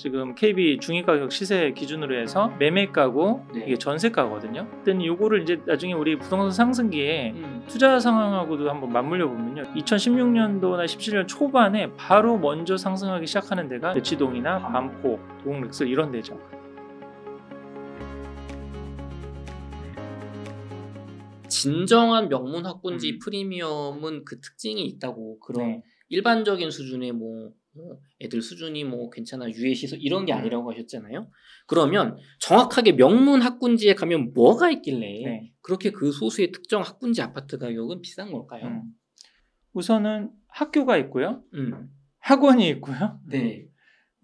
지금 KB 중위 가격 시세 기준으로 해서 매매가고 네. 이게 전세가거든요. 일단 요거를 이제 나중에 우리 부동산 상승기에 음. 투자 상황하고도 한번 맞물려 보면요. 2016년도나 17년 초반에 바로 먼저 상승하기 시작하는 데가 대치동이나 아. 반포, 동렉스 이런 데죠. 진정한 명문 학군지 음. 프리미엄은 그 특징이 있다고 그런 네. 일반적인 수준의 뭐 애들 수준이 뭐 괜찮아 유해시설 이런 게 음. 아니라고 하셨잖아요. 그러면 정확하게 명문 학군지에 가면 뭐가 있길래 네. 그렇게 그 소수의 특정 학군지 아파트 가격은 비싼 걸까요? 음. 우선은 학교가 있고요, 음. 학원이 있고요. 네.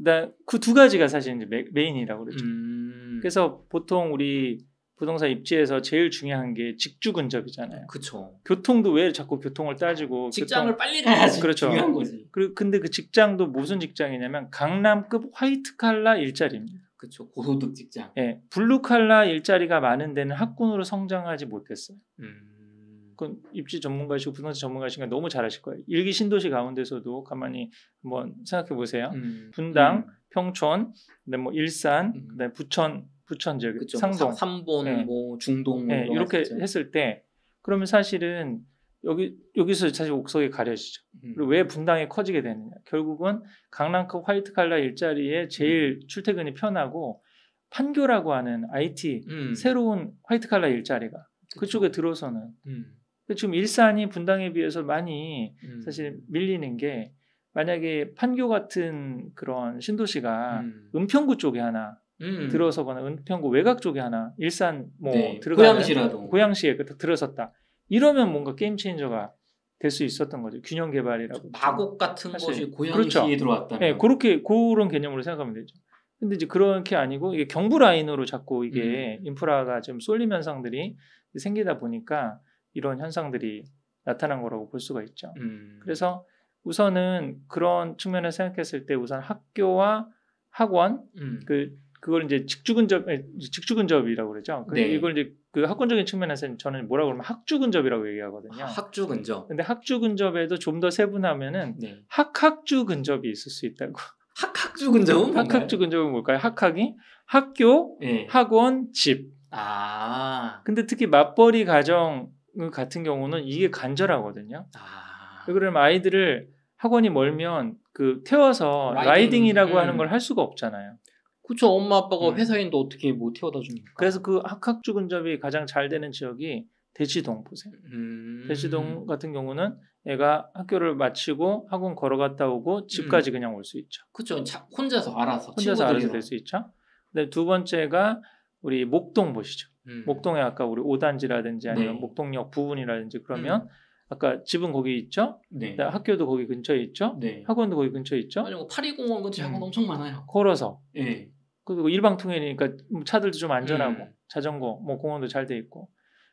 음. 그두 그 가지가 사실 이제 메, 인이라고 그러죠. 음. 그래서 보통 우리 부동산 입지에서 제일 중요한 게 직주 근접이잖아요. 그렇죠. 교통도 왜 자꾸 교통을 따지고 직장을 교통... 빨리 가야지 아, 그렇죠. 중요한 거지. 그리고 근데 그 직장도 무슨 직장이냐면 강남급 화이트 칼라 일자리입니다. 그렇죠. 고소득 직장. 예. 네. 블루 칼라 일자리가 많은 데는 학군으로 성장하지 못했어요. 음... 그건 입지 전문가시고 부동산 전문가시니까 너무 잘하실 거예요. 일기 신도시 가운데서도 가만히 한번 생각해 보세요. 음... 분당, 음... 평촌, 그다음 뭐 일산, 음. 그다음 부천 부천 지역, 그쵸, 뭐 상동, 삼본, 네. 뭐 중동 네, 이렇게 했었죠. 했을 때 그러면 사실은 여기 여기서 사실 옥석이 가려지죠. 음. 그리고 왜 분당이 커지게 되느냐? 결국은 강남급 화이트 칼라 일자리에 제일 음. 출퇴근이 편하고 판교라고 하는 IT 음. 새로운 화이트 칼라 일자리가 그쵸. 그쪽에 들어서는 음. 지금 일산이 분당에 비해서 많이 음. 사실 밀리는 게 만약에 판교 같은 그런 신도시가 음. 은평구 쪽에 하나 음. 들어서거나 은평구 외곽 쪽에 하나 일산 뭐 네. 들어가 고양시라도 고양시에 그 들어섰다 이러면 뭔가 게임 체인저가 될 수 있었던 거죠 균형 개발이라고 마곡 같은 사실. 곳이 고양시에 그렇죠. 들어왔다 네, 그렇게 그런 개념으로 생각하면 되죠 근데 이제 그렇게 아니고 이게 경부 라인으로 자꾸 이게 음. 인프라가 좀 쏠림 현상들이 생기다 보니까 이런 현상들이 나타난 거라고 볼 수가 있죠 음. 그래서 우선은 그런 측면을 생각했을 때 우선 학교와 학원 음. 그 그걸 이제 직주근접 직주근접이라고 그러죠. 근데 네. 이걸 이제 그 학군적인 측면에서는 저는 뭐라고 그러면 학주근접이라고 얘기하거든요. 아, 학주근접. 근데 학주근접에도 좀 더 세분하면은 네. 학학주근접이 있을 수 있다고. 학학주근접은 학학주근접은 뭘까요? 학학이 학교, 네. 학원, 집. 아. 근데 특히 맞벌이 가정 같은 경우는 이게 간절하거든요. 아. 그러면 아이들을 학원이 멀면 그 태워서 라이딩. 이라고 음. 하는 걸 할 수가 없잖아요. 그쵸 엄마 아빠가 음. 회사인도 어떻게 뭐 태워다 주니까 그래서 그 학학주 근접이 가장 잘 되는 지역이 대치동 보세요 음. 대치동 같은 경우는 애가 학교를 마치고 학원 걸어갔다 오고 집까지 음. 그냥 올 수 있죠 그쵸 자, 혼자서 알아서 혼자서 알아서 될 수 있죠 근데 두 번째가 우리 목동 보시죠 음. 목동에 아까 우리 5단지라든지 아니면 네. 목동역 부분이라든지 그러면 음. 아까 집은 거기 있죠. 네. 학교도 거기 근처에 있죠. 네. 학원도 거기 근처에 있죠. 아니, 요 뭐 파리공원 근처에 음. 학원 엄청 많아요. 걸어서. 네. 그리고 일방통행이니까 뭐 차들도 좀 안전하고 음. 자전거 뭐 공원도 잘 돼 있고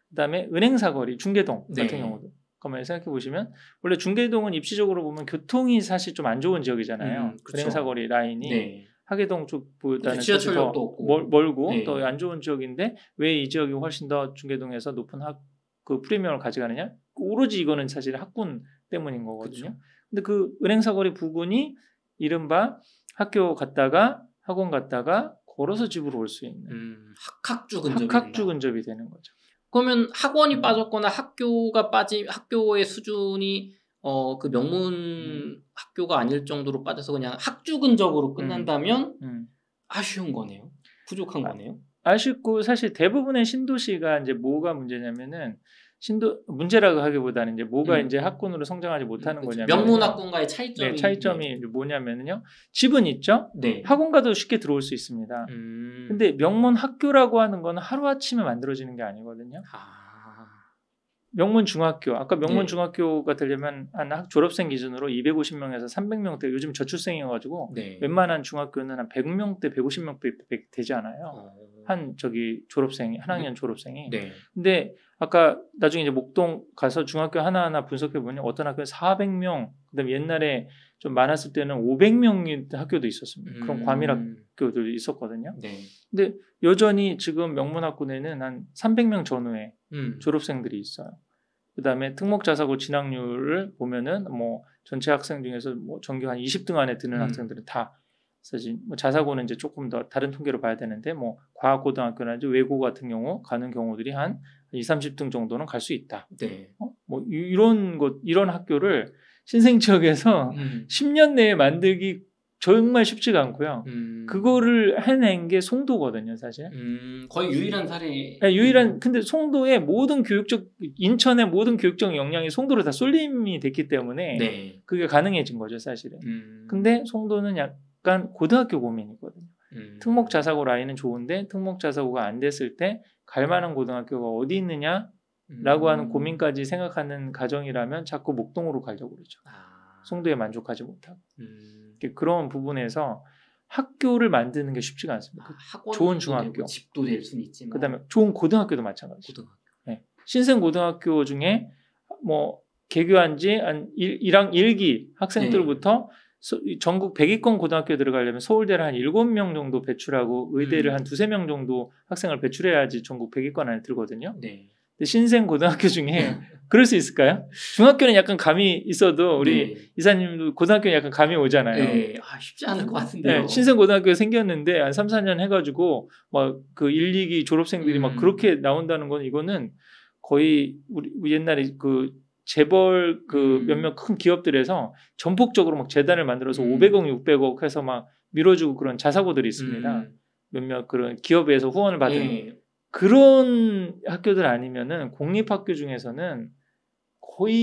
그다음에 은행 사거리 중계동 같은 네. 경우도 그러면 생각해 보시면 원래 중계동은 입시적으로 보면 교통이 사실 좀 안 좋은 지역이잖아요 음, 은행 사거리 라인이 네. 하계동 쪽보다는 지하철도 없고 멀, 멀고 네. 또안 좋은 지역인데 왜 이 지역이 훨씬 더 중계동에서 높은 학, 그 프리미엄을 가져가느냐 오로지 이거는 사실 학군 때문인 거거든요 그렇 근데 그 은행 사거리 부근이 이른바 학교 갔다가 학원 갔다가 걸어서 집으로 올 수 있는 음, 학학주 근접이, 학학주 근접이 되는 거죠. 그러면 학원이 음. 빠졌거나 학교가 빠지 학교의 수준이 어 그 명문 음. 학교가 아닐 정도로 빠져서 그냥 학주 근접으로 끝난다면 음. 음. 아쉬운 거네요. 부족한 아, 거네요. 아쉽고 사실 대부분의 신도시가 이제 뭐가 문제냐면은 신도 문제라고 하기보다는 이제 뭐가 음. 이제 학군으로 성장하지 못하는 음, 거냐면 명문학군과의 차이점이 네, 차이점이 네. 뭐냐면요 집은 있죠 네. 학원가도 쉽게 들어올 수 있습니다 음. 근데 명문 학교라고 하는 건 하루아침에 만들어지는 게 아니거든요 아. 명문 중학교 아까 명문 네. 중학교가 되려면 한 졸업생 기준으로 250명에서 300명대 요즘 저출생이어가지고 네. 웬만한 중학교는 한 100명대 150명대 되지 않아요 어. 한 저기 졸업생이 한 학년 네. 졸업생이 네. 근데 아까 나중에 이제 목동 가서 중학교 하나하나 분석해 보면 어떤 학교는 400명 그다음에 옛날에 좀 많았을 때는 500명인 학교도 있었습니다. 그런 음. 과밀 학교도 있었거든요. 네. 근데 여전히 지금 명문학군에는 한 300명 전후에 음. 졸업생들이 있어요. 그다음에 특목자사고 진학률을 보면은 뭐 전체 학생 중에서 뭐 전교 한 20등 안에 드는 음. 학생들은 다 사실 뭐 자사고는 이제 조금 더 다른 통계로 봐야 되는데 뭐 과학고등학교나 이제 외고 같은 경우 가는 경우들이 한 2, 30등 정도는 갈 수 있다. 네. 어? 뭐 이런 것 이런 학교를 신생 지역에서 음. 10년 내에 만들기 정말 쉽지가 않고요. 음. 그거를 해낸 게 송도거든요, 사실. 음, 거의 유일한 사례. 네, 유일한. 근데 송도의 모든 교육적 인천의 모든 교육적 역량이 송도로 다 쏠림이 됐기 때문에 네. 그게 가능해진 거죠, 사실은. 음. 근데 송도는 약 약간 고등학교 고민이거든요. 음. 특목 자사고 라인은 좋은데 특목 자사고가 안 됐을 때 갈만한 고등학교가 어디 있느냐 라고 하는 음. 고민까지 생각하는 가정이라면 자꾸 목동으로 가려고 그러죠. 아. 송도에 만족하지 못하고. 음. 그런 부분에서 학교를 만드는 게 쉽지가 않습니다. 그 아, 좋은 중학교. 집도 될 수는 있지만. 그 다음에 좋은 고등학교도 마찬가지. 고등학교. 네. 신생 고등학교 중에 뭐 개교한 지 한 1학 1기 학생들부터 네. 전국 100위권 고등학교 들어가려면 서울대를 한 7명 정도 배출하고 의대를 음. 한 2, 3명 정도 학생을 배출해야지 전국 100위권 안에 들거든요. 네. 근데 신생 고등학교 중에 그럴 수 있을까요? 중학교는 약간 감이 있어도 우리 네. 이사님도 고등학교는 약간 감이 오잖아요. 네. 아, 쉽지 않을 것같은데 네. 신생 고등학교 생겼는데 한 3, 4년 해 가지고 막 그 1, 2기 졸업생들이 음. 막 그렇게 나온다는 건 이거는 거의 우리 옛날에 그 재벌 그 음. 몇몇 큰 기업들에서 전폭적으로 막 재단을 만들어서 음. 500억, 600억 해서 막 밀어주고 그런 자사고들이 있습니다. 음. 몇몇 그런 기업에서 후원을 받은 예. 그런 학교들 아니면은 공립학교 중에서는 거의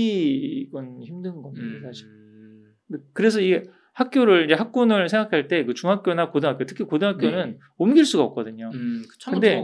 이건 힘든 겁니다, 음. 사실. 그래서 이게 학교를 이제 학군을 생각할 때 그 중학교나 고등학교 특히 고등학교는 네. 옮길 수가 없거든요. 음, 그 근데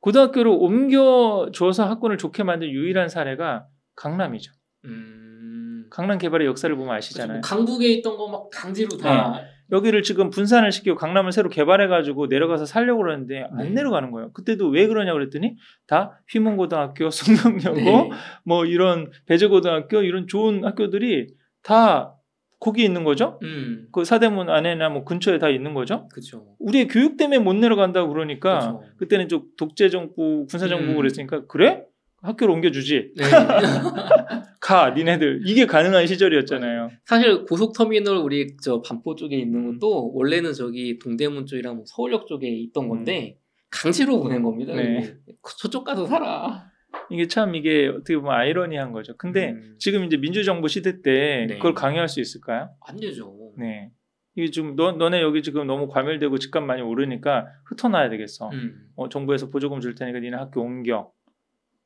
고등학교로 옮겨줘서 학군을 좋게 만든 유일한 사례가 강남이죠. 음... 강남 개발의 역사를 보면 그러니까 아시잖아요. 강북에 있던 거 막 강제로 다 네. 여기를 지금 분산을 시키고 강남을 새로 개발해가지고 내려가서 살려고 그러는데 안 네. 내려가는 거예요. 그때도 왜 그러냐 그랬더니 다 휘문고등학교, 성남여고, 네. 뭐 이런 배제고등학교 이런 좋은 학교들이 다 거기 있는 거죠. 음. 그 사대문 안에나 뭐 근처에 다 있는 거죠. 그쵸. 우리의 교육 때문에 못 내려간다고 그러니까 그쵸. 그때는 좀 독재 정부, 군사 정부 음. 그랬으니까 그래? 학교를 옮겨주지. 네. 가, 니네들. 이게 가능한 시절이었잖아요. 사실 고속터미널 우리 저 반포 쪽에 있는 음. 것도 원래는 저기 동대문 쪽이랑 뭐 서울역 쪽에 있던 음. 건데 강제로 보낸 겁니다. 네. 그 저쪽 가서 살아. 이게 참 이게 어떻게 보면 아이러니한 거죠. 근데 음. 지금 이제 민주정부 시대 때 네. 그걸 강요할 수 있을까요? 안 되죠. 네. 이게 좀 너, 너네 여기 지금 너무 과밀되고 집값 많이 오르니까 흩어놔야 되겠어. 음. 어, 정부에서 보조금 줄 테니까 니네 학교 옮겨.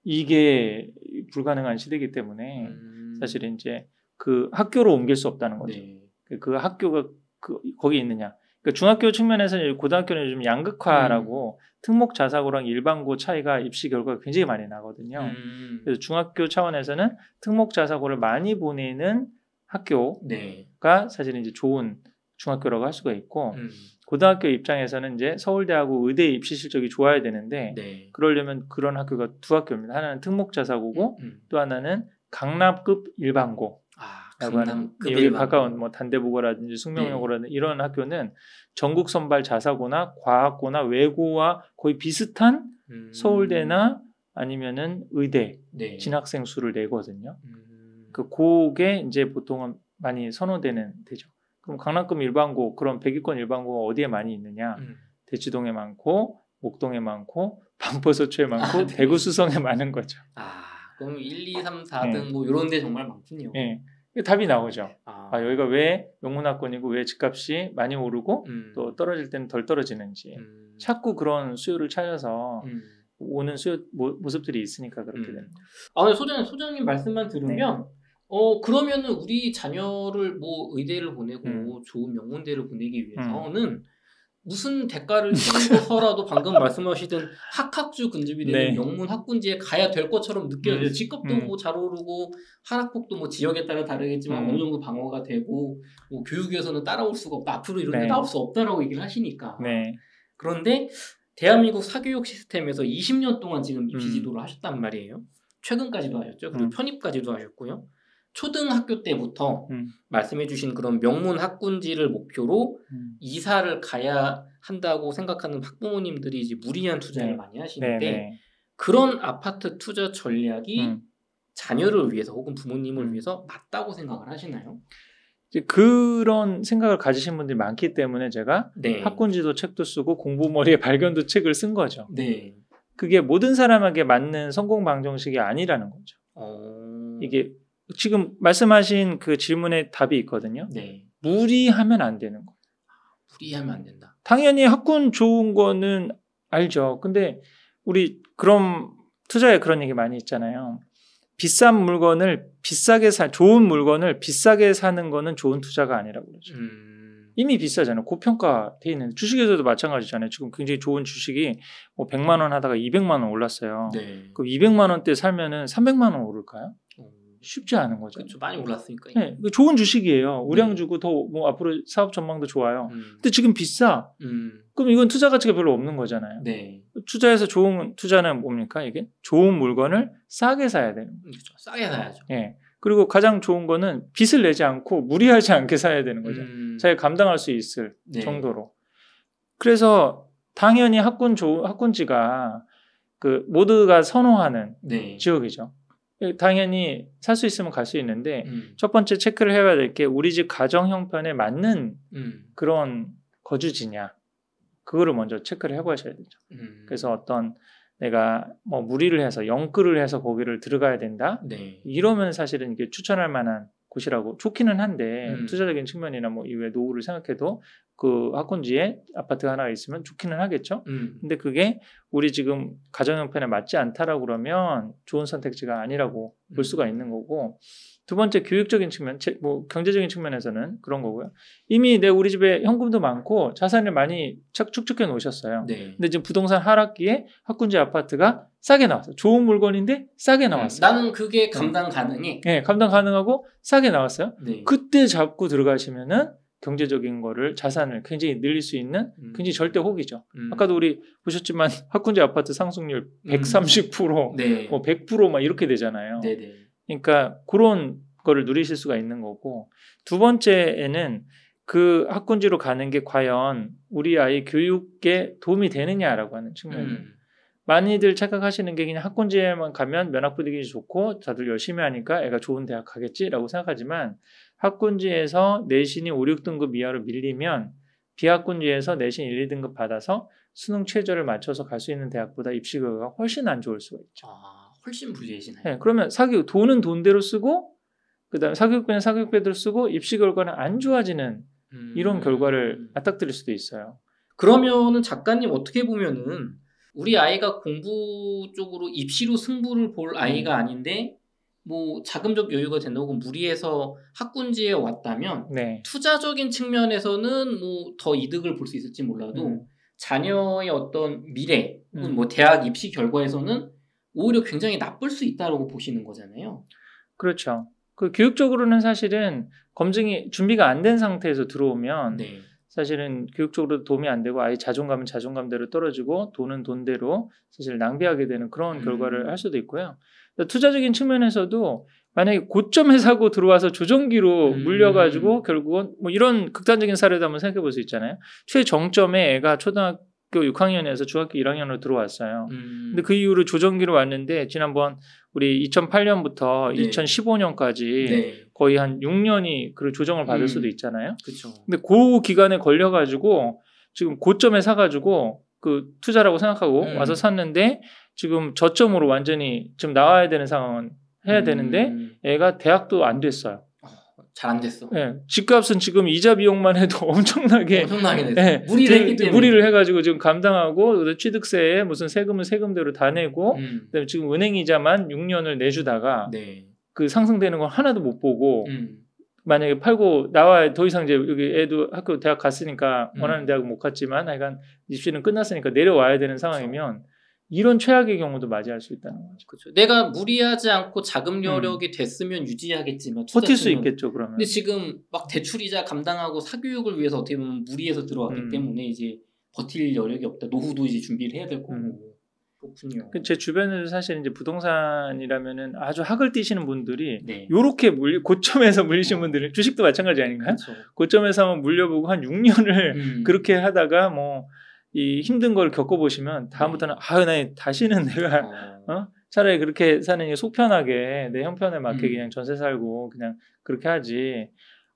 이게 불가능한 시대이기 때문에 음. 사실 은 이제 그 학교로 옮길 수 없다는 거죠. 네. 그, 그 학교가 그 거기 있느냐. 그러니까 중학교 측면에서 는 고등학교는 요 양극화라고 음. 특목 자사고랑 일반고 차이가 입시 결과가 굉장히 많이 나거든요. 음. 그래서 중학교 차원에서는 특목 자사고를 많이 보내는 학교가 네. 사실은 이제 좋은 중학교라고 할 수가 있고 음. 고등학교 입장에서는 이제 서울대하고 의대 입시 실적이 좋아야 되는데 네. 그러려면 그런 학교가 두 학교입니다. 하나는 특목자사고고 음. 음. 또 하나는 강남급 일반고. 아, 강는 여기 가까운 뭐단대부고라든지 숙명여고라든지 네. 이런 학교는 전국 선발 자사고나 과학고나 외고와 거의 비슷한 음. 서울대나 아니면은 의대 네. 진학생 수를 내거든요. 음. 그 고게 이제 보통은 많이 선호되는 대죠. 그럼 강남권 일반고 그럼백위권 일반고가 어디에 많이 있느냐? 음. 대치동에 많고 목동에 많고 반포서초에 아, 많고 아, 네. 대구 수성에 많은 거죠. 아, 그럼 1, 2, 3, 4등 네. 뭐 이런 데 정말 많군요. 네. 답이 나오죠. 아. 아. 여기가 왜 영문학권이고 왜 집값이 많이 오르고 음. 또 떨어질 때는 덜 떨어지는지 음. 자꾸 그런 수요를 찾아서 음. 오는 수요 모, 습들이 있으니까 그렇게 음. 됩니 아, 근데 소장, 소장님 말씀만 들으면 네. 어 그러면은 우리 자녀를 뭐 의대를 보내고 음. 좋은 명문대를 보내기 음. 위해서는 음. 무슨 대가를 치르고서라도 방금 말씀하시던 학학주 근접이 되는 네. 명문 학군지에 가야 될 것처럼 느껴져요. 음. 직업도 음. 뭐잘 오르고 하락폭도 뭐 지역에 따라 다르겠지만 음. 어느 정도 방어가 되고 뭐 교육에서는 따라올 수가 없다. 앞으로 이런 데 네. 따라올 수 없다라고 얘기를 하시니까. 네. 그런데 대한민국 사교육 시스템에서 20년 동안 지금 입시 지도를 하셨단 말이에요. 최근까지도 하셨죠. 그리고 편입까지도 하셨고요. 초등학교 때부터 음. 말씀해주신 그런 명문 학군지를 목표로 음. 이사를 가야 한다고 생각하는 학부모님들이 이제 무리한 투자를 네. 많이 네, 하시는데 네네. 그런 아파트 투자 전략이 음. 자녀를 위해서 혹은 부모님을 음. 위해서 맞다고 생각을 하시나요? 그런 생각을 가지신 분들이 많기 때문에 제가 네. 학군지도 책도 쓰고 공부머리의 발견도 책을 쓴 거죠. 네. 그게 모든 사람에게 맞는 성공 방정식이 아니라는 거죠. 어... 이게 지금 말씀하신 그 질문에 답이 있거든요. 네. 무리하면 안 되는 거. 무리하면 안 된다. 당연히 학군 좋은 거는 알죠. 근데 우리 그런 투자에 그런 얘기 많이 있잖아요. 비싼 물건을 비싸게 사 좋은 물건을 비싸게 사는 거는 좋은 투자가 아니라고 그러죠. 음... 이미 비싸잖아요. 고평가돼 있는 주식에서도 마찬가지잖아요. 지금 굉장히 좋은 주식이 뭐 100만 원 하다가 200만 원 올랐어요. 네. 그럼 200만 원대 살면은 300만 원 오를까요? 쉽지 않은 거죠. 그렇죠. 많이 네. 올랐으니까. 네. 그 좋은 주식이에요. 음. 우량주고 음. 더뭐 앞으로 사업 전망도 좋아요. 음. 근데 지금 비싸. 음. 그럼 이건 투자 가치가 별로 없는 거잖아요. 네. 투자에서 좋은 투자는 뭡니까 이게? 좋은 물건을 싸게 사야 되는. 그렇죠. 싸게 사야죠. 네. 그리고 가장 좋은 거는 빚을 내지 않고 무리하지 않게 사야 되는 거죠. 음. 잘 감당할 수 있을 네. 정도로. 그래서 당연히 학군 조, 학군지가 그 모두가 선호하는 네. 지역이죠. 당연히 살 수 있으면 갈 수 있는데 음. 첫 번째 체크를 해야 될 게 우리 집 가정 형편에 맞는 음. 그런 거주지냐 그거를 먼저 체크를 해보셔야 되죠. 음. 그래서 어떤 내가 뭐 무리를 해서 영끌을 해서 거기를 들어가야 된다. 네. 이러면 사실은 이게 추천할 만한 곳이라고 좋기는 한데 음. 투자적인 측면이나 뭐 이외 노후를 생각해도 그 학군지에 아파트 하나 있으면 좋기는 하겠죠. 음. 근데 그게 우리 지금 가정 형편에 맞지 않다라고 그러면 좋은 선택지가 아니라고 음. 볼 수가 있는 거고 두 번째 교육적인 측면, 뭐 경제적인 측면에서는 그런 거고요. 이미 내 우리 집에 현금도 많고 자산을 많이 축적해 놓으셨어요. 네. 근데 지금 부동산 하락기에 학군지 아파트가 싸게 나왔어. 요 좋은 물건인데 싸게 음, 나왔어요. 나는 그게 음. 감당 가능해. 네, 감당 가능하고 싸게 나왔어요. 네. 그때 잡고 들어가시면은 경제적인 거를 자산을 굉장히 늘릴 수 있는 음. 굉장히 절대 혹이죠. 음. 아까도 우리 보셨지만 학군제 아파트 상승률 130%, 음. 네. 뭐 100%막 이렇게 되잖아요. 네네. 네. 그러니까 그런 거를 누리실 수가 있는 거고 두 번째에는 그 학군지로 가는 게 과연 우리 아이 교육에 도움이 되느냐라고 하는 측면이 음. 많이들 착각하시는 게 그냥 학군지에만 가면 면학 부득이 좋고 다들 열심히 하니까 애가 좋은 대학 가겠지라고 생각하지만 학군지에서 내신이 5, 6등급 이하로 밀리면 비학군지에서 내신 1, 2등급 받아서 수능 최저를 맞춰서 갈 수 있는 대학보다 입시 결과가 훨씬 안 좋을 수가 있죠. 아, 훨씬 불리해지네. 네, 그러면 사교육 돈은 돈대로 쓰고 그다음에 사교육비는 사교육비대로 쓰고 입시 결과는 안 좋아지는 음... 이런 결과를 음. 맞닥뜨릴 수도 있어요. 그러면은 작가님 어떻게 보면은 우리 아이가 공부 쪽으로 입시로 승부를 볼 아이가 음. 아닌데 뭐 자금적 여유가 된다고 무리해서 학군지에 왔다면 네. 투자적인 측면에서는 뭐 더 이득을 볼 수 있을지 몰라도 음. 자녀의 어떤 미래 혹은 음. 뭐 대학 입시 결과에서는 오히려 굉장히 나쁠 수 있다라고 보시는 거잖아요. 그렇죠. 그 교육적으로는 사실은 검증이 준비가 안 된 상태에서 들어오면 네. 사실은 교육적으로 도움이 안 되고 아예 자존감은 자존감대로 떨어지고 돈은 돈대로 사실 낭비하게 되는 그런 음. 결과를 음. 할 수도 있고요. 투자적인 측면에서도 만약에 고점에 사고 들어와서 조정기로 음. 물려가지고 결국은 뭐 이런 극단적인 사례도 한번 생각해 볼 수 있잖아요. 최정점에 애가 초등학교 6학년에서 중학교 1학년으로 들어왔어요. 음. 근데 그 이후로 조정기로 왔는데 지난번 우리 2008년부터 네. 2015년까지 네. 거의 한 6년이 그 조정을 받을 음. 수도 있잖아요. 그쵸. 근데 그 기간에 걸려가지고 지금 고점에 사가지고 그 투자라고 생각하고 음. 와서 샀는데 지금 저점으로 완전히 지금 나와야 되는 상황은 해야 음. 되는데 애가 대학도 안 됐어요. 어, 잘안 됐어. 예, 네. 집값은 지금 이자 비용만 해도 엄청나게 엄청나게 네. 무리를 했기 때문에 무리를 해가지고 지금 감당하고 취득세에 무슨 세금은 세금대로 다 내고 음. 그다음에 지금 은행 이자만 6년을 내주다가 네. 그 상승되는 건 하나도 못 보고 음. 만약에 팔고 나와 야더 이상 이제 여기 애도 학교 대학 갔으니까 음. 원하는 대학 못 갔지만 하여간 입시는 끝났으니까 내려와야 되는 상황이면 그렇죠. 이런 최악의 경우도 맞이할 수 있다는 거죠. 그렇죠. 내가 무리하지 않고 자금 여력이 음. 됐으면 유지하겠지만 버틸 수 있겠죠 그러면. 근데 지금 막 대출이자 감당하고 사교육을 위해서 어떻게 보면 무리해서 들어왔기 음. 때문에 이제 버틸 여력이 없다. 노후도 이제 준비를 해야 될 거고. 음. 그제 그 주변에도 사실 이제 부동산이라면은 아주 학을 뛰시는 분들이 네. 요렇게 물리, 고점에서 물리신 분들은 주식도 마찬가지 아닌가요? 그렇죠. 고점에서 한번 물려보고 한 6년을 음. 그렇게 하다가 뭐이 힘든 걸 겪어보시면 네. 다음부터는 아유 나 다시는 내가 어. 어? 차라리 그렇게 사는 게 속편하게 내 형편에 맞게 음. 그냥 전세 살고 그냥 그렇게 하지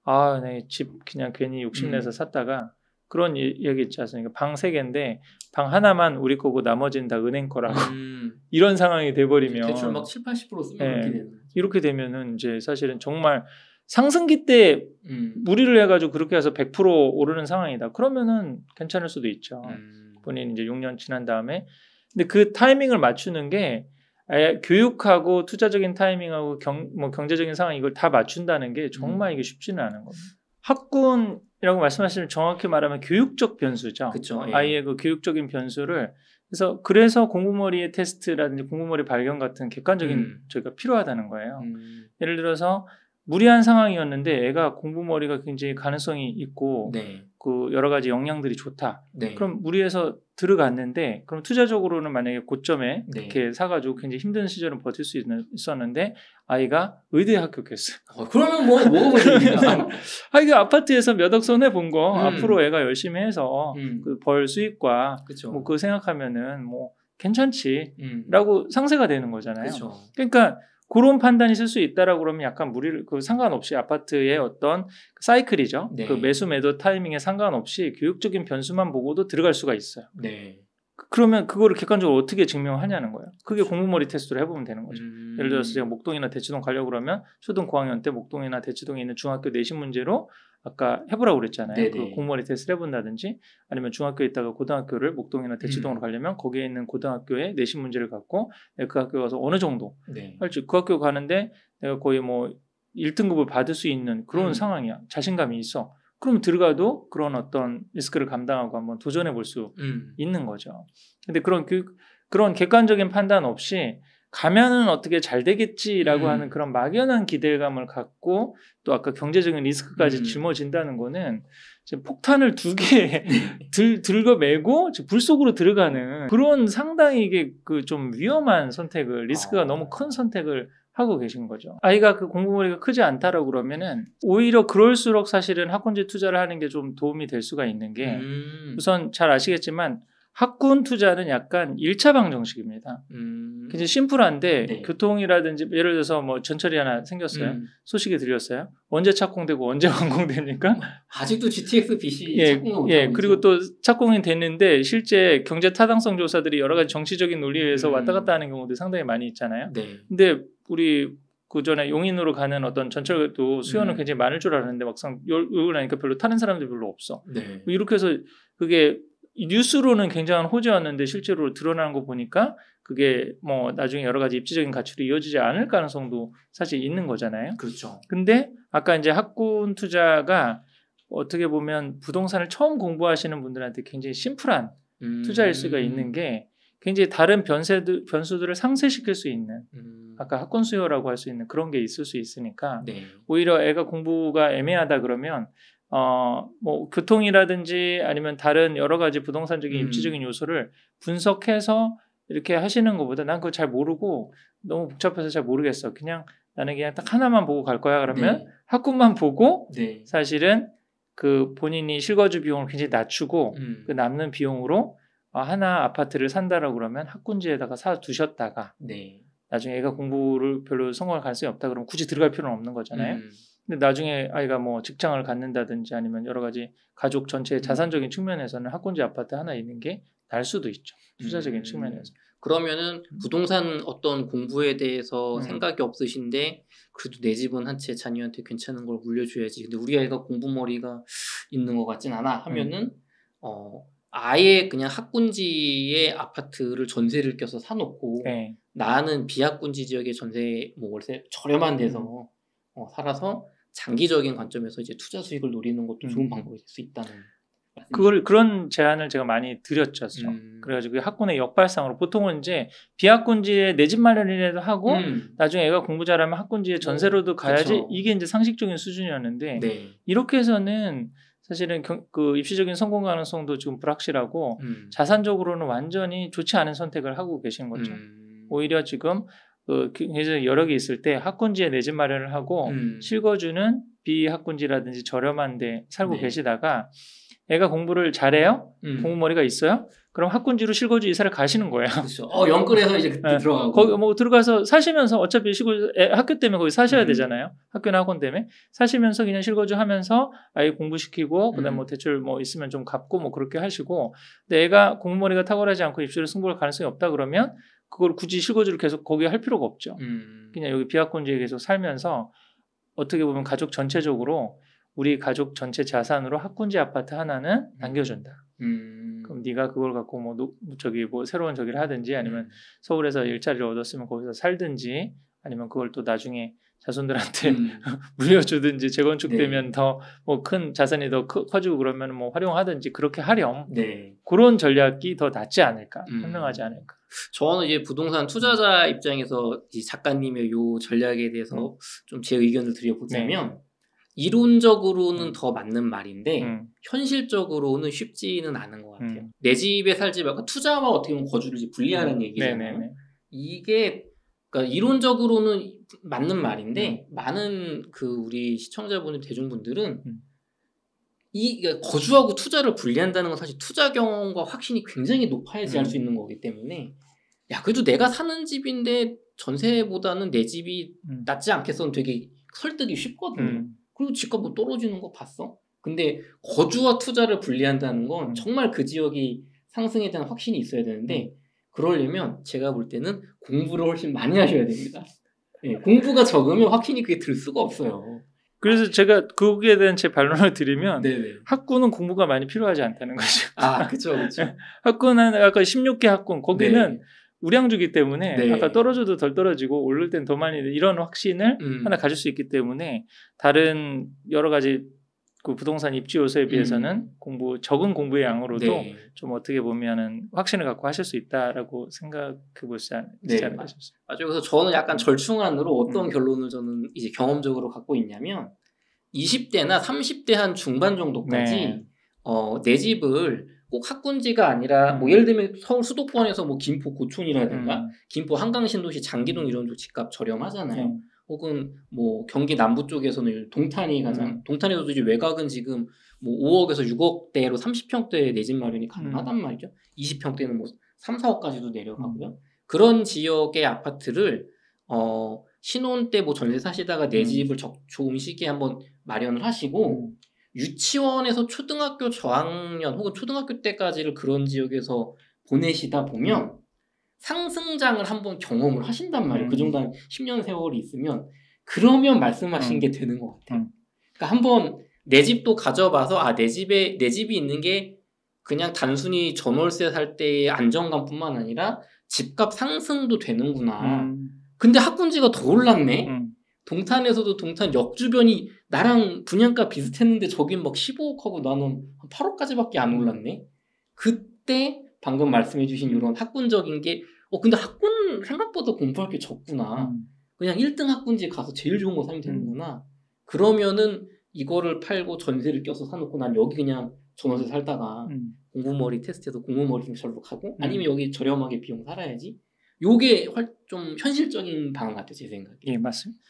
아유내집 그냥 괜히 욕심내서 음. 샀다가 그런 이야기 있지 않습니까 방세 개인데 방 하나만 우리 거고 나머지는 다 은행 거라고 음. 이런 상황이 돼버리면 대출 막 7, 80% 쓰면 네, 이렇게 되면은 이제 사실은 정말 상승기 때 음. 무리를 해가지고 그렇게 해서 100% 오르는 상황이다. 그러면은 괜찮을 수도 있죠. 음. 본인 이제 6년 지난 다음에. 근데 그 타이밍을 맞추는 게 아예 교육하고 투자적인 타이밍하고 경, 뭐 경제적인 상황 이걸 다 맞춘다는 게 정말 음. 이게 쉽지는 않은 겁니다. 학군이라고 말씀하시면 정확히 말하면 교육적 변수죠. 그쵸, 예. 아이의 그 교육적인 변수를 그래서 그래서 공부머리의 테스트라든지 공부머리 발견 같은 객관적인 음. 저희가 필요하다는 거예요. 음. 예를 들어서 무리한 상황이었는데 애가 공부 머리가 굉장히 가능성이 있고 네. 그 여러 가지 역량들이 좋다. 네. 그럼 무리해서 들어갔는데 그럼 투자적으로는 만약에 고점에 네. 이렇게 사가지고 굉장히 힘든 시절은 버틸 수 있었는데 아이가 의대 합격했어. 요 아, 어, 그러면 뭐 뭐가 문제아 이게 아파트에서 몇 억 손해 본거 음. 앞으로 애가 열심히 해서 음. 그벌 수익과 뭐 그 생각하면은 뭐 괜찮지라고 음. 상세가 되는 거잖아요. 그쵸. 그러니까. 그런 판단이 있을 수 있다라고 그러면 약간 무리를 그 상관없이 아파트의 어떤 그 사이클이죠. 그 네. 그 매수 매도 타이밍에 상관없이 교육적인 변수만 보고도 들어갈 수가 있어요. 네. 그러면 그거를 객관적으로 어떻게 증명하냐는 거예요. 그게 그렇죠. 공부머리 테스트를 해보면 되는 거죠. 음. 예를 들어서 제가 목동이나 대치동 가려고 그러면 초등 고학년 때 목동이나 대치동에 있는 중학교 내신 문제로 아까 해보라고 그랬잖아요. 네네. 그공부머리 테스트를 해본다든지 아니면 중학교에 있다가 고등학교를 목동이나 대치동으로 음. 가려면 거기에 있는 고등학교의 내신 문제를 갖고 그 학교 가서 어느 정도 네. 할지 그 학교 가는데 내가 거의 뭐 1등급을 받을 수 있는 그런 음. 상황이야. 자신감이 있어. 그럼 들어가도 그런 어떤 리스크를 감당하고 한번 도전해 볼수 음. 있는 거죠. 근데 그런 그, 그런 객관적인 판단 없이 가면은 어떻게 잘 되겠지라고 음. 하는 그런 막연한 기대감을 갖고 또 아까 경제적인 리스크까지 음. 짊어진다는 거는 폭탄을 두 개 들, 들고 메고 불 속으로 들어가는 그런 상당히 이게 그 좀 위험한 선택을 리스크가 어. 너무 큰 선택을 하고 계신 거죠. 아이가 그 공부머리가 크지 않다라고 그러면은 오히려 그럴수록 사실은 학군제 투자를 하는 게 좀 도움이 될 수가 있는 게 음. 우선 잘 아시겠지만 학군 투자는 약간 1차방 정식입니다. 음. 굉장히 심플한데 네. 교통이라든지 예를 들어서 뭐 전철이 하나 생겼어요. 음. 소식이 들렸어요. 언제 착공되고 언제 완공됩니까? 아직도 GTX BC 예, 착공 하고 예, 그리고 또 착공이 됐는데 실제 경제 타당성 조사들이 여러 가지 정치적인 논리에 의해서 음. 왔다 갔다 하는 경우도 상당히 많이 있잖아요. 네. 근데 우리 그 전에 용인으로 가는 어떤 전철도 수요는 음. 굉장히 많을 줄 알았는데 막상 요걸 하니까 별로 타는 사람들이 별로 없어. 네. 뭐 이렇게 해서 그게 뉴스로는 굉장한 호재였는데 실제로 드러나는 거 보니까 그게 뭐 나중에 여러 가지 입지적인 가치로 이어지지 않을 가능성도 사실 있는 거잖아요. 그렇죠. 근데 아까 이제 학군 투자가 어떻게 보면 부동산을 처음 공부하시는 분들한테 굉장히 심플한 음. 투자일 수가 있는 게 굉장히 다른 변세들, 변수들을 상쇄시킬 수 있는 음. 아까 학군 수요라고 할 수 있는 그런 게 있을 수 있으니까 네. 오히려 애가 공부가 애매하다 그러면 어, 뭐 교통이라든지 아니면 다른 여러 가지 부동산적인 음. 입지적인 요소를 분석해서 이렇게 하시는 것보다 난그걸잘 모르고 너무 복잡해서 잘 모르겠어. 그냥 나는 그냥 딱 하나만 보고 갈 거야. 그러면 네. 학군만 보고 네. 사실은 그 본인이 실거주 비용을 굉장히 낮추고 음. 그 남는 비용으로 아, 하나 아파트를 산다라고 그러면 학군지에다가 사 두셨다가 네. 나중에 애가 공부를 별로 성공할 가능성이 없다 그러면 굳이 들어갈 필요는 없는 거잖아요. 음. 근데 나중에 아이가 뭐 직장을 갖는다든지 아니면 여러 가지 가족 전체의 음. 자산적인 측면에서는 학군지 아파트 하나 있는 게 날 수도 있죠. 투자적인 음. 측면에서. 그러면은 음. 부동산 어떤 공부에 대해서 음. 생각이 없으신데 그래도 내 집은 한 채 자녀한테 괜찮은 걸 물려줘야지. 근데 우리 아이가 공부머리가 있는 것 같진 않아 하면은 음. 어 아예 그냥 학군지의 아파트를 전세를 껴서 사놓고 네. 나는 비학군지 지역의 전세 뭐 월세 저렴한 데서 음. 어, 살아서 장기적인 관점에서 이제 투자 수익을 노리는 것도 좋은 음. 방법이 될수 있다는 그걸 그런 제안을 제가 많이 드렸죠. 음. 그래가지고 학군의 역발상으로 보통은 이제 비학군지에 내 집 마련이라도 하고 음. 나중에 애가 공부 잘하면 학군지에 전세로도 가야지 그쵸. 이게 이제 상식적인 수준이었는데 네. 이렇게 해서는 사실은 그 입시적인 성공 가능성도 지금 불확실하고 음. 자산적으로는 완전히 좋지 않은 선택을 하고 계신 거죠. 음. 오히려 지금 어, 그 굉장히 여러 개 있을 때 학군지에 내 집 마련을 하고 음. 실거주는 비학군지라든지 저렴한데 살고 네. 계시다가 애가 공부를 잘해요? 음. 공부머리가 있어요? 그럼 학군지로 실거주 이사를 가시는 거예요. 그렇죠. 어, 영끌에서 이제 그때 네. 들어가고. 거기 뭐 들어가서 사시면서 어차피 시골 애, 학교 때문에 거기 사셔야 음. 되잖아요. 학교나 학원 때문에 사시면서 그냥 실거주 하면서 아이 공부시키고 그다음 뭐 음. 뭐 대출 뭐 있으면 좀 갚고 뭐 그렇게 하시고 근데 애가 공부머리가 탁월하지 않고 입시로 승부할 가능성이 없다 그러면 그걸 굳이 실거주를 계속 거기에 할 필요가 없죠. 음. 그냥 여기 비약혼지에 계속 살면서 어떻게 보면 가족 전체적으로 우리 가족 전체 자산으로 학군지 아파트 하나는 음. 남겨준다. 음. 그럼 네가 그걸 갖고 뭐 노, 저기 뭐 새로운 저기를 하든지 아니면 음. 서울에서 일자리를 얻었으면 거기서 살든지 아니면 그걸 또 나중에 자손들한테 음. 물려주든지 재건축되면 네. 더뭐 큰 자산이 더 커, 지고 그러면 뭐 활용하든지 그렇게 하렴 네. 그런 전략이 더 낫지 않을까 음. 현명하지 않을까. 저는 이제 부동산 투자자 입장에서 이 작가님의 요 전략에 대해서 음. 좀제 의견을 드려보자면 네. 이론적으로는 음. 더 맞는 말인데 음. 현실적으로는 쉽지는 않은 것 같아요. 음. 내 집에 살지 말고 투자와 어떻게 보면 거주를 분리하는 얘기잖아요. 이게 그러니까 이론적으로는 맞는 음, 말인데 음. 많은 그 우리 시청자분들 대중분들은 음. 이 그러니까 거주하고 투자를 분리한다는 건 사실 투자 경험과 확신이 굉장히 높아야지 할수 음. 있는 거기 때문에 야 그래도 내가 사는 집인데 전세보다는 내 집이 음. 낫지 않겠어는 되게 설득이 쉽거든요. 그리고 집값 뭐 떨어지는 거 봤어? 근데 거주와 투자를 분리한다는 건 정말 그 지역이 상승에 대한 확신이 있어야 되는데 그러려면 제가 볼 때는 공부를 훨씬 많이 하셔야 됩니다. 예, 공부가 적으면 확실이 그게 들 수가 없어요. 그래서 제가 거기에 대한 제 반론을 드리면 네네. 네. 학군은 공부가 많이 필요하지 않다는 거죠. 아, 그렇죠, 그렇죠. 학군은 아까 16개 학군 거기는 네. 우량주기 때문에 네. 아까 떨어져도 덜 떨어지고 오를 땐 더 많이 이런 확신을 음. 하나 가질 수 있기 때문에 다른 여러 가지 그 부동산 입지 요소에 비해서는 음. 공부 적은 공부의 양으로도 네. 좀 어떻게 보면은 확신을 갖고 하실 수 있다라고 생각해 볼수 있지 않을까 싶습니 맞아요. 그래서 저는 약간 음. 절충안으로 어떤 음. 결론을 저는 이제 경험적으로 갖고 있냐면 20대나 30대 한 중반 정도까지 네. 어, 내 집을 꼭 학군지가 아니라 뭐 예를 들면 서울 수도권에서 뭐 김포 고촌이라든가 음. 김포 한강 신도시 장기동 이런 도 집값 저렴하잖아요. 음. 혹은 뭐 경기 남부 쪽에서는 동탄이 음. 가장 음. 동탄에서도 이제 외곽은 지금 뭐 5억에서 6억대로 30평대 내집 마련이 가능하단 음. 말이죠. 20평대는 뭐 3, 4억까지도 내려가고요. 음. 그런 지역의 아파트를 어 신혼 때 뭐 전세 사시다가 내 음. 집을 적, 좋은 시기에 한번 마련을 하시고 음. 유치원에서 초등학교 저학년 혹은 초등학교 때까지를 그런 지역에서 보내시다 보면 상승장을 한번 경험을 하신단 말이에요. 그 음. 그 정도 한 10년 세월이 있으면 그러면 말씀하신 음. 게 되는 것 같아요. 음. 그러니까 한번 내 집도 가져봐서 아 내 집에 내 집이 있는 게 그냥 단순히 전월세 살 때의 안정감뿐만 아니라 집값 상승도 되는구나. 음. 근데 학군지가 더 올랐네. 음. 동탄에서도 동탄 역 주변이 나랑 분양가 비슷했는데 저긴 막 15억하고 나는 8억까지밖에 안 올랐네. 그때 방금 말씀해주신 이런 학군적인 게, 어, 근데 학군 생각보다 공부할 게 적구나. 음. 그냥 1등 학군지에 가서 제일 좋은 거 사면 되는구나. 음. 그러면은 이거를 팔고 전세를 껴서 사놓고 난 여기 그냥 전원세 살다가 음. 공부머리 테스트해서 공부머리 생철로 가고 음. 아니면 여기 저렴하게 비용 살아야지. 요게 좀 현실적인 방안 같아요, 제 생각에. 예, 맞습니다.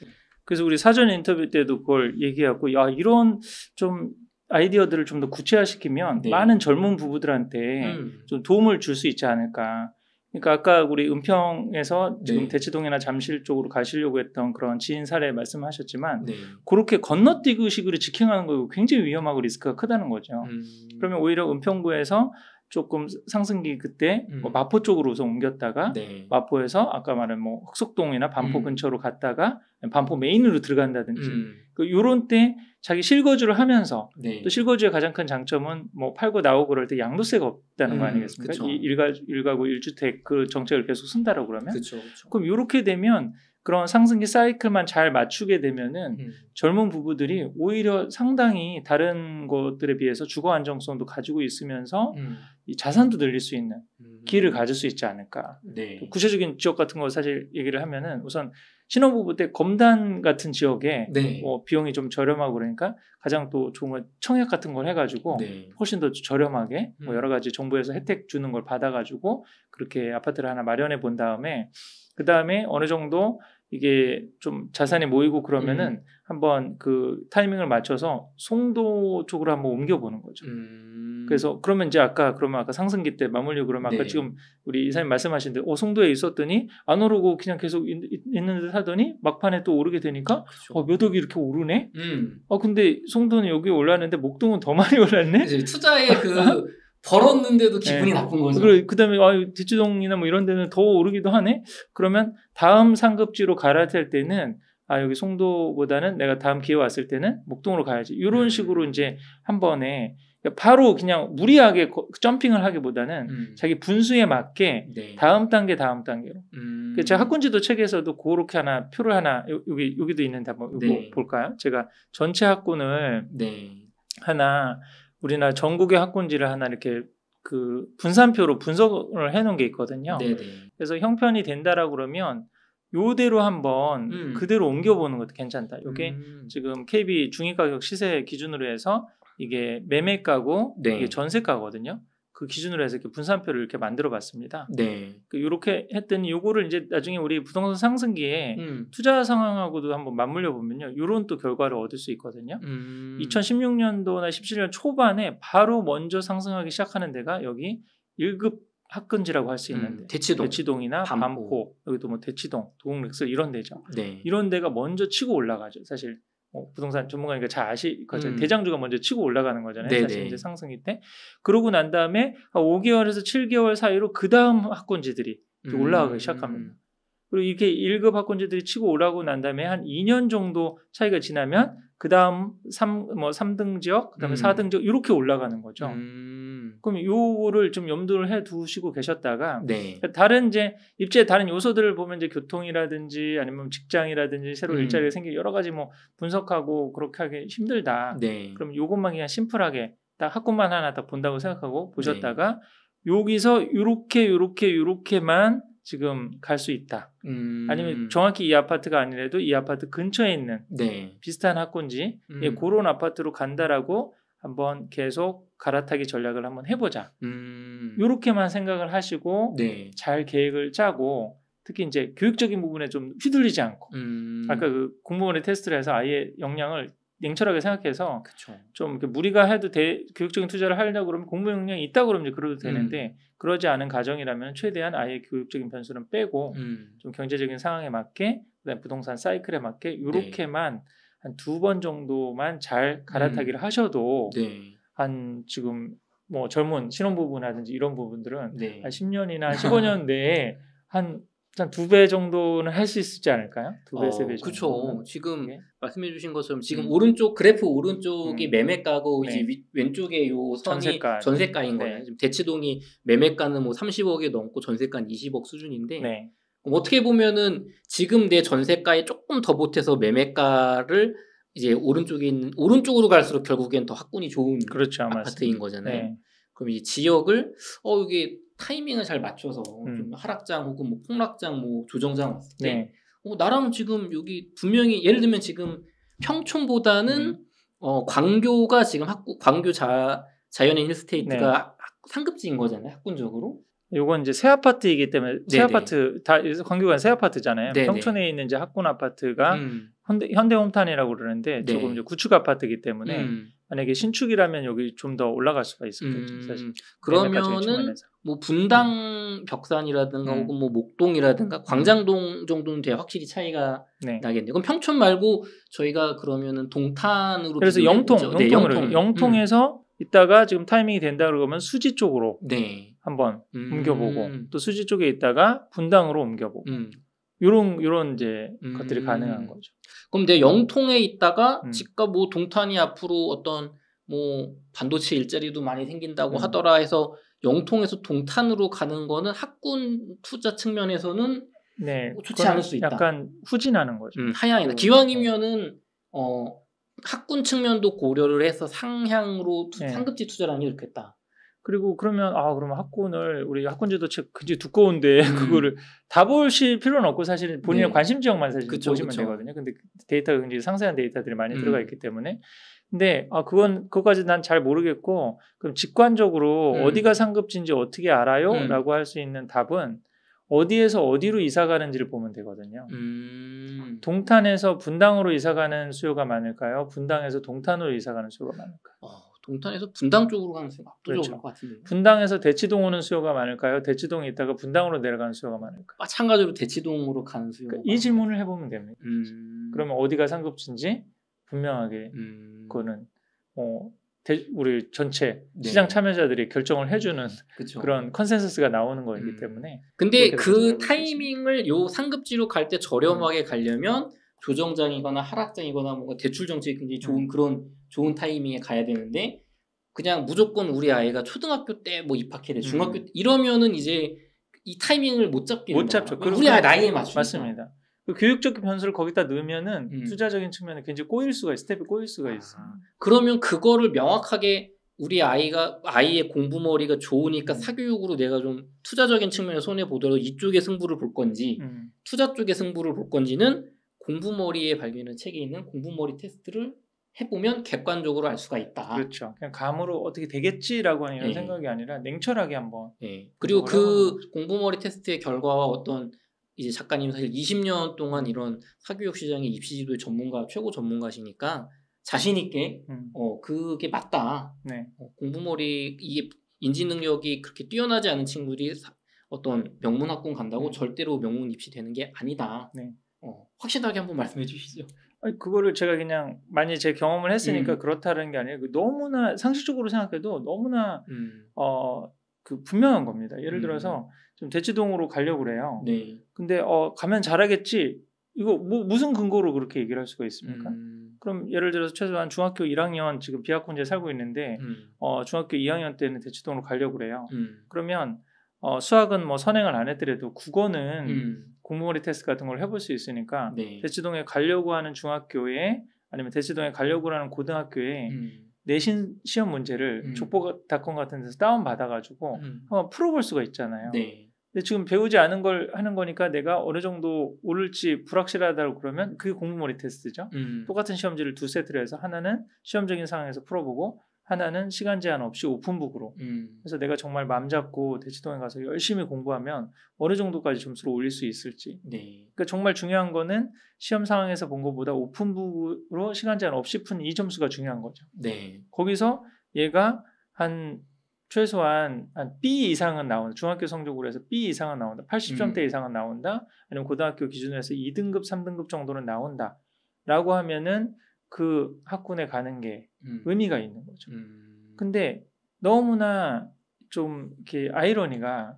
그래서 우리 사전 인터뷰 때도 그걸 얘기하고, 야, 이런 좀 아이디어들을 좀 더 구체화시키면 네. 많은 젊은 부부들한테 음. 좀 도움을 줄 수 있지 않을까. 그러니까 아까 우리 은평에서 지금 네. 대치동이나 잠실 쪽으로 가시려고 했던 그런 지인 사례 말씀하셨지만 네. 그렇게 건너뛰기식으로 직행하는 거 굉장히 위험하고 리스크가 크다는 거죠. 음. 그러면 오히려 은평구에서 조금 상승기 그때 뭐 음. 뭐 마포 쪽으로 우선 옮겼다가 네. 마포에서 아까 말한 뭐 흑석동이나 반포 음. 근처로 갔다가 반포 메인으로 들어간다든지 음. 그 요런 때 자기 실거주를 하면서 네. 또 실거주의 가장 큰 장점은 뭐 팔고 나오고 그럴 때 양도세가 없다는 음, 거 아니겠습니까? 이 일가 일가구 일주택 그 정책을 계속 쓴다라고 그러면 그쵸, 그쵸. 그럼 요렇게 되면 그런 상승기 사이클만 잘 맞추게 되면은 음. 젊은 부부들이 오히려 상당히 다른 것들에 비해서 주거 안정성도 가지고 있으면서 음. 이 자산도 늘릴 수 있는 기회를 음. 가질 수 있지 않을까. 네. 구체적인 지역 같은 거 사실 얘기를 하면은 우선 신혼부부 때 검단 같은 지역에 네. 뭐 비용이 좀 저렴하고 그러니까 가장 또 좋은 건 청약 같은 걸 해가지고 네. 훨씬 더 저렴하게 뭐 음. 뭐 여러 가지 정부에서 혜택 주는 걸 받아가지고 그렇게 아파트를 하나 마련해 본 다음에 그 다음에 어느 정도 이게 좀 자산이 음. 모이고 그러면은 음. 한번 그 타이밍을 맞춰서 송도 쪽으로 한번 옮겨보는 거죠. 음. 그래서 그러면 이제 아까 그러면 아까 상승기 때 마무리 그러면 아까 네. 지금 우리 이사님 말씀하신 대로 어, 송도에 있었더니 안 오르고 그냥 계속 있, 는듯 하더니 막판에 또 오르게 되니까 그렇죠. 어, 몇 억이 이렇게 오르네. 음. 어 근데 송도는 여기 올랐는데 목동은 더 많이 올랐네. 투자의 그 벌었는데도 네. 기분이 네. 나쁜 거죠. 그리고 그다음에 아, 대치동이나 뭐 이런 데는 더 오르기도 하네. 그러면 다음 상급지로 갈아탈 때는 아 여기 송도보다는 내가 다음 기회 왔을 때는 목동으로 가야지. 이런 음. 식으로 이제 한 번에 바로 그냥 무리하게 점핑을 하기보다는 음. 자기 분수에 맞게 네. 다음 단계 다음 단계로. 음. 그 제가 학군지도 책에서도 그렇게 하나 표를 하나 여기 여기도 있는데 한번 네. 볼까요? 제가 전체 학군을 네. 하나 우리나라 전국의 학군지를 하나 이렇게 그 분산표로 분석을 해놓은 게 있거든요. 네네. 그래서 형편이 된다라고 그러면 요대로 한번 음. 그대로 옮겨보는 것도 괜찮다. 이게 음. 지금 KB 중위가격 시세 기준으로 해서 이게 매매가고 네. 이게 전세가거든요. 그 기준으로 해서 이렇게 분산표를 이렇게 만들어 봤습니다. 네. 이렇게 그 했더니 요거를 이제 나중에 우리 부동산 상승기에 음. 투자 상황하고도 한번 맞물려 보면요. 요런 또 결과를 얻을 수 있거든요. 음. 2016년도나 17년 초반에 바로 먼저 상승하기 시작하는 데가 여기 1급 학근지라고 할수 음, 있는데 음, 대치동. 대치동이나 반포. 반포 여기도 뭐 대치동, 동곡렉 이런 데죠. 네. 이런 데가 먼저 치고 올라가죠. 사실 뭐 부동산 전문가니까 잘 아실 거죠. 그러니까 음. 대장주가 먼저 치고 올라가는 거잖아요. 네네. 사실 이제 상승이 때. 그러고 난 다음에 5개월에서 7개월 사이로 그 다음 학군지들이 음. 올라가기 시작합니다. 그리고 이렇게 1급 학군제들이 치고 오라고 난 다음에 한 2년 정도 차이가 지나면 그 다음 3, 뭐 3등 지역, 그 다음에 음. 4등 지역, 이렇게 올라가는 거죠. 음. 그럼 요거를 좀 염두를 해 두시고 계셨다가, 네. 다른 이제, 입체의 다른 요소들을 보면 이제 교통이라든지 아니면 직장이라든지 새로 음. 일자리가 생기 여러 가지 뭐 분석하고 그렇게 하기 힘들다. 네. 그럼 요것만 그냥 심플하게 딱 학군만 하나 딱 본다고 생각하고 보셨다가, 네. 여기서 요렇게, 요렇게, 요렇게만 지금 갈 수 있다. 음. 아니면 정확히 이 아파트가 아니라도 이 아파트 근처에 있는 네. 비슷한 학군지 예, 음. 예, 그런 아파트로 간다라고 한번 계속 갈아타기 전략을 한번 해보자. 이렇게만 음. 생각을 하시고 네. 잘 계획을 짜고 특히 이제 교육적인 부분에 좀 휘둘리지 않고 음. 아까 그 공무원의 테스트를 해서 아예 역량을 냉철하게 생각해서 그쵸. 좀 무리가 해도 대, 교육적인 투자를 하려고 그러면 공부 역량이 있다고 그러면 그래도 음. 되는데 음. 그러지 않은 가정이라면 최대한 아예 교육적인 변수는 빼고 음. 좀 경제적인 상황에 맞게 그다음 에 부동산 사이클에 맞게 이렇게만 네. 한두 번 정도만 잘 갈아타기를 음. 하셔도 네. 한 지금 뭐 젊은 신혼부부라든지 이런 부분들은 네. 한 10년이나 15년 내에 네. 한 두배 정도는 할 수 있지 않을까요? 두 배, 어, 세배 정도. 그렇죠. 지금 네. 말씀해 주신 것처럼 지금 음. 오른쪽 그래프 오른쪽이 음. 매매가고 네. 이제 위, 왼쪽에 요 선이 전세가, 전세가인 네. 거예요. 지금 대치동이 매매가는 뭐 30억이 넘고 전세가는 20억 수준인데 네. 어떻게 보면은 지금 내 전세가에 조금 더 보태서 매매가를 이제 오른쪽에 있는 오른쪽으로 갈수록 결국엔 더확군이 좋은 그렇죠, 아파트인 맞습니다. 거잖아요. 네. 그럼 이제 지역을 어 이게 타이밍을 잘 맞춰서 음. 하락장 혹은 뭐 폭락장 뭐 조정장 왔을 때 네. 어, 나랑 지금 여기 분명히 예를 들면 지금 평촌보다는 음. 어, 광교가 지금 학구 광교 자 자연인 힐스테이트가 네. 상급지인 거잖아요 학군적으로. 요건 이제 새 아파트이기 때문에 새 네네. 아파트 다 광교가 새 아파트잖아요. 네네. 평촌에 있는 이제 학군 아파트가 음. 현대, 현대 홈탄이라고 그러는데 네. 조금 이제 구축 아파트이기 때문에 음. 만약에 신축이라면 여기 좀 더 올라갈 수가 있을 거죠. 음. 사실 그러면은 네, 뭐 음. 분당 벽산이라든가 음. 혹은 뭐 목동이라든가 음. 광장동 정도는 돼 확실히 차이가 네. 나겠네요. 그럼 평촌 말고 저희가 그러면은 동탄으로 그래서 영통, 영통으로 네, 영통. 영통에서 음. 있다가 지금 타이밍이 된다 그러면 수지 쪽으로 네. 한번 음. 옮겨보고 또 수지 쪽에 있다가 분당으로 옮겨보고 음. 요런 요런 이제 것들이 가능한 거죠. 그럼 내 영통에 있다가 집값 뭐 동탄이 앞으로 어떤 뭐 반도체 일자리도 많이 생긴다고 하더라 해서 영통에서 동탄으로 가는 거는 학군 투자 측면에서는 네, 뭐 좋지 않을 수 있다. 약간 후진하는 거죠. 음, 하향이다. 그 기왕이면은 어, 학군 측면도 고려를 해서 상향으로 투, 네. 상급지 투자라는 를게 좋겠다. 그리고 그러면 아 그러면 학군을 우리 학군 제도 책 굉장히 두꺼운데 음. 그거를 다 보실 필요는 없고 사실 본인의 네. 관심 지역만 사실 그쵸, 보시면 그쵸. 되거든요. 근데 데이터가 굉장히 상세한 데이터들이 많이 음. 들어가 있기 때문에 근데 아 그건 그것까지 난 잘 모르겠고 그럼 직관적으로 음. 어디가 상급지인지 어떻게 알아요?라고 음. 할수 있는 답은 어디에서 어디로 이사 가는지를 보면 되거든요. 음. 동탄에서 분당으로 이사 가는 수요가 많을까요? 분당에서 동탄으로 이사 가는 수요가 많을까요? 어, 동탄에서 분당 쪽으로 가는 수요가 압도적으로 그 그렇죠. 같은데 분당에서 대치동 오는 수요가 많을까요? 대치동에 있다가 분당으로 내려가는 수요가 많을까요? 마찬가지로 대치동으로 가는 수요 그러니까 이 질문을 해보면 됩니다. 음. 그러면 어디가 상급지인지 분명하게 음. 그거는 어, 대, 우리 전체 네. 시장 참여자들이 결정을 해주는 그쵸. 그런 컨센서스가 나오는 거이기 음. 때문에 근데 그 타이밍을 요 상급지로 갈 때 저렴하게 음. 가려면 조정장이거나 하락장이거나 뭔가 대출 정책이 굉장히 좋은 음. 그런 좋은 타이밍에 가야 되는데 그냥 무조건 우리 아이가 초등학교 때 뭐 입학해야 돼 중학교 음. 이러면은 이제 이 타이밍을 못 잡게 못 잡죠. 우리 아이 나이에 맞춰 맞습니다. 그 교육적 변수를 거기다 넣으면은 음. 투자적인 측면에 굉장히 꼬일 수가 있어 스텝이 꼬일 수가 있어. 아. 그러면 그거를 명확하게 우리 아이가 아이의 공부 머리가 좋으니까 음. 사교육으로 내가 좀 투자적인 측면에 손해 보더라도 이쪽에 승부를 볼 건지 음. 투자 쪽에 승부를 볼 건지는 공부 머리에 발견한 책에 있는 공부 머리 테스트를 해보면 객관적으로 알 수가 있다. 그렇죠. 그냥 감으로 어떻게 되겠지라고 하는 이런 네. 생각이 아니라 냉철하게 한번. 네. 그리고 그 공부머리 테스트의 결과와 어떤 이제 작가님 사실 20년 동안 이런 사교육 시장의 입시지도 전문가 최고 전문가시니까 자신 있게 음. 어 그게 맞다. 네. 어, 공부머리 이게 인지 능력이 그렇게 뛰어나지 않은 친구들이 사, 어떤 명문학군 간다고 네. 절대로 명문 입시 되는 게 아니다. 네. 어, 확실하게 한번 말씀해 주시죠. 아니, 그거를 제가 그냥 많이 제 경험을 했으니까 음. 그렇다는 게아니에요 그 너무나 상식적으로 생각해도 너무나 음. 어, 그 분명한 겁니다. 예를 음. 들어서 좀 대치동으로 가려고 그래요. 네. 근데 어 가면 잘하겠지. 이거 뭐 무슨 근거로 그렇게 얘기를 할 수가 있습니까? 음. 그럼 예를 들어서 최소한 중학교 1학년 지금 비학군제 살고 있는데 음. 어 중학교 2학년 때는 대치동으로 가려고 그래요. 음. 그러면 어 수학은 뭐 선행을 안 했더라도 국어는 음. 공무원리 테스트 같은 걸 해볼 수 있으니까 네. 대치동에 가려고 하는 중학교에 아니면 대치동에 가려고 하는 고등학교에 음. 내신 시험 문제를 음. 족보닷컴 같은 데서 다운 받아가지고 한번 풀어볼 수가 있잖아요. 네. 근데 지금 배우지 않은 걸 하는 거니까 내가 어느 정도 오를지 불확실하다고 그러면 그게 공부머리 테스트죠. 음. 똑같은 시험지를 두 세트로 해서 하나는 시험적인 상황에서 풀어보고 하나는 시간 제한 없이 오픈북으로. 음. 그래서 내가 정말 맘 잡고 대치동에 가서 열심히 공부하면 어느 정도까지 점수를 올릴 수 있을지. 네. 그러니까 정말 중요한 거는 시험 상황에서 본 것보다 오픈북으로 시간 제한 없이 푼 이 점수가 중요한 거죠. 네. 거기서 얘가 한 최소한 한 B 이상은 나온다. 중학교 성적으로 해서 B 이상은 나온다. 80점대 음. 이상은 나온다. 아니면 고등학교 기준으로 해서 2등급, 3등급 정도는 나온다. 라고 하면은 그 학군에 가는 게 음. 의미가 있는 거죠. 음. 근데 너무나 좀 이렇게 아이러니가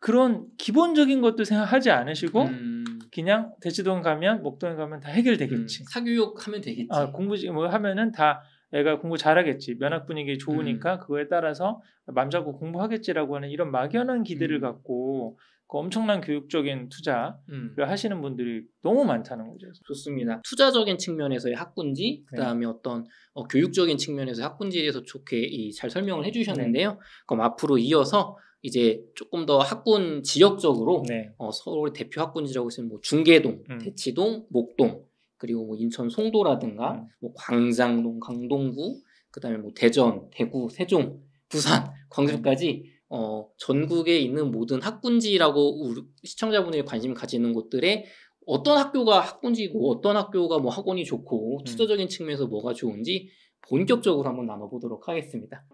그런 기본적인 것도 생각하지 않으시고 음. 그냥 대치동 가면 목동에 가면 다 해결되겠지. 음. 사교육 하면 되겠지. 아, 공부 뭐 하면은 다 애가 공부 잘하겠지. 면학 분위기 좋으니까 음. 그거에 따라서 맘 잡고 공부하겠지라고 하는 이런 막연한 기대를 음. 갖고 그 엄청난 교육적인 투자를 음. 하시는 분들이 너무 많다는 거죠. 좋습니다. 투자적인 측면에서의 학군지, 그 다음에 네. 어떤 어, 교육적인 측면에서 학군지에 대해서 좋게 이, 잘 설명을 해주셨는데요. 네. 그럼 앞으로 이어서 이제 조금 더 학군 지역적으로 네. 어, 서울 대표 학군지라고 있으면 뭐 중계동, 음. 대치동, 목동 그리고 뭐 인천 송도라든가 음. 뭐 광장동, 강동구, 그다음에 뭐 대전, 대구, 세종, 부산, 광주까지 음. 어, 전국에 있는 모든 학군지라고 우리 시청자분의 관심 가지는 곳들에 어떤 학교가 학군지고 어떤 학교가 뭐 학원이 좋고 투자적인 음. 측면에서 뭐가 좋은지 본격적으로 한번 나눠보도록 하겠습니다.